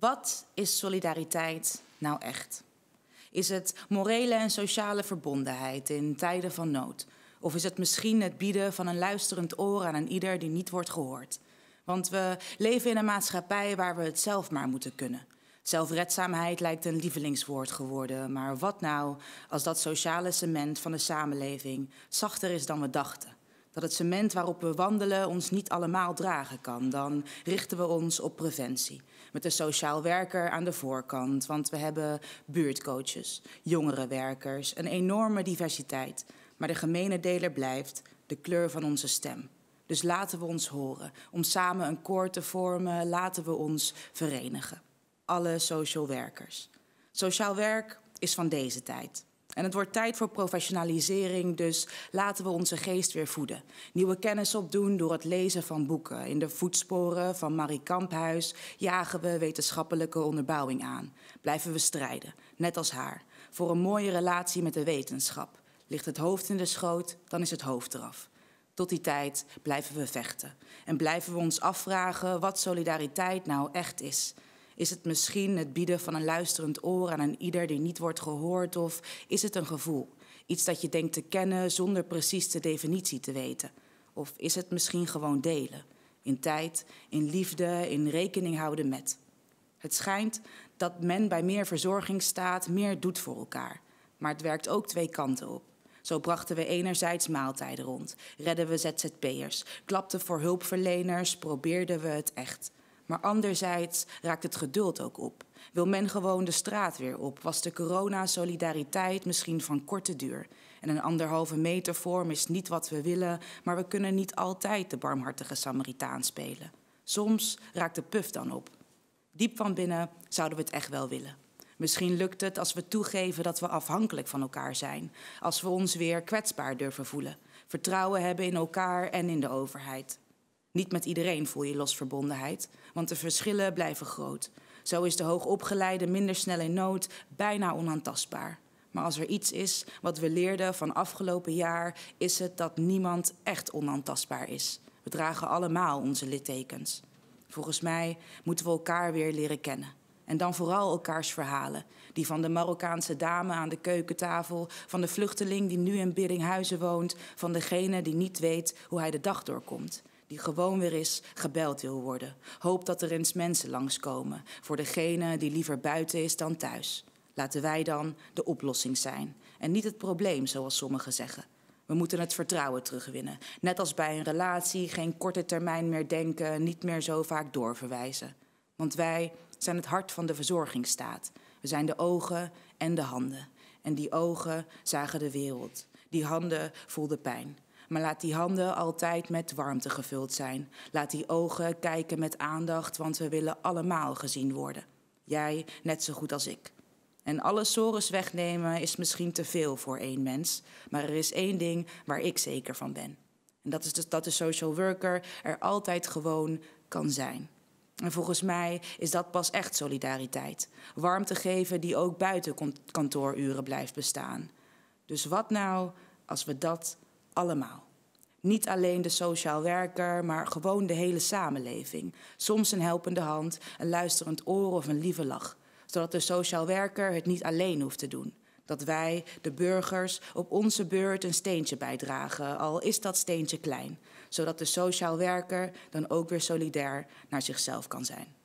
Wat is solidariteit nou echt? Is het morele en sociale verbondenheid in tijden van nood? Of is het misschien het bieden van een luisterend oor aan een ieder die niet wordt gehoord? Want we leven in een maatschappij waar we het zelf maar moeten kunnen. Zelfredzaamheid lijkt een lievelingswoord geworden, maar wat nou als dat sociale cement van de samenleving zachter is dan we dachten? Dat het cement waarop we wandelen ons niet allemaal dragen kan. Dan richten we ons op preventie. Met de sociaal werker aan de voorkant, want we hebben buurtcoaches, jongerenwerkers, een enorme diversiteit. Maar de gemene deler blijft de kleur van onze stem. Dus laten we ons horen. Om samen een koor te vormen, laten we ons verenigen. Alle social werkers. Sociaal werk is van deze tijd. En het wordt tijd voor professionalisering, dus laten we onze geest weer voeden. Nieuwe kennis opdoen door het lezen van boeken. In de voetsporen van Marie Kamphuis jagen we wetenschappelijke onderbouwing aan. Blijven we strijden, net als haar, voor een mooie relatie met de wetenschap. Ligt het hoofd in de schoot, dan is het hoofd eraf. Tot die tijd blijven we vechten en blijven we ons afvragen wat solidariteit nou echt is. Is het misschien het bieden van een luisterend oor aan een ieder die niet wordt gehoord? Of is het een gevoel? Iets dat je denkt te kennen zonder precies de definitie te weten? Of is het misschien gewoon delen? In tijd, in liefde, in rekening houden met. Het schijnt dat men bij meer verzorging staat, meer doet voor elkaar. Maar het werkt ook twee kanten op. Zo brachten we enerzijds maaltijden rond, redden we ZZP'ers, klapten voor hulpverleners, probeerden we het echt. Maar anderzijds raakt het geduld ook op. Wil men gewoon de straat weer op? Was de corona-solidariteit misschien van korte duur? En een anderhalve meter vorm is niet wat we willen, maar we kunnen niet altijd de barmhartige Samaritaan spelen. Soms raakt de puf dan op. Diep van binnen zouden we het echt wel willen. Misschien lukt het als we toegeven dat we afhankelijk van elkaar zijn, als we ons weer kwetsbaar durven voelen, vertrouwen hebben in elkaar en in de overheid. Niet met iedereen voel je losverbondenheid, want de verschillen blijven groot. Zo is de hoogopgeleide minder snel in nood, bijna onaantastbaar. Maar als er iets is wat we leerden van afgelopen jaar, is het dat niemand echt onaantastbaar is. We dragen allemaal onze littekens. Volgens mij moeten we elkaar weer leren kennen. En dan vooral elkaars verhalen. Die van de Marokkaanse dame aan de keukentafel, van de vluchteling die nu in Biddinghuizen woont, van degene die niet weet hoe hij de dag doorkomt die gewoon weer eens gebeld wil worden. Hoopt dat er eens mensen langskomen voor degene die liever buiten is dan thuis. Laten wij dan de oplossing zijn en niet het probleem, zoals sommigen zeggen. We moeten het vertrouwen terugwinnen. Net als bij een relatie, geen korte termijn meer denken, niet meer zo vaak doorverwijzen. Want wij zijn het hart van de verzorgingsstaat. We zijn de ogen en de handen. En die ogen zagen de wereld. Die handen voelden pijn. Maar laat die handen altijd met warmte gevuld zijn. Laat die ogen kijken met aandacht, want we willen allemaal gezien worden. Jij net zo goed als ik. En alle sores wegnemen is misschien te veel voor één mens, maar er is één ding waar ik zeker van ben. En dat is dus dat de social worker er altijd gewoon kan zijn. En volgens mij is dat pas echt solidariteit. Warmte geven die ook buiten kantooruren blijft bestaan. Dus wat nou als we dat allemaal. Niet alleen de sociaal werker, maar gewoon de hele samenleving. Soms een helpende hand, een luisterend oor of een lieve lach. Zodat de sociaal werker het niet alleen hoeft te doen. Dat wij, de burgers, op onze beurt een steentje bijdragen, al is dat steentje klein. Zodat de sociaal werker dan ook weer solidair naar zichzelf kan zijn.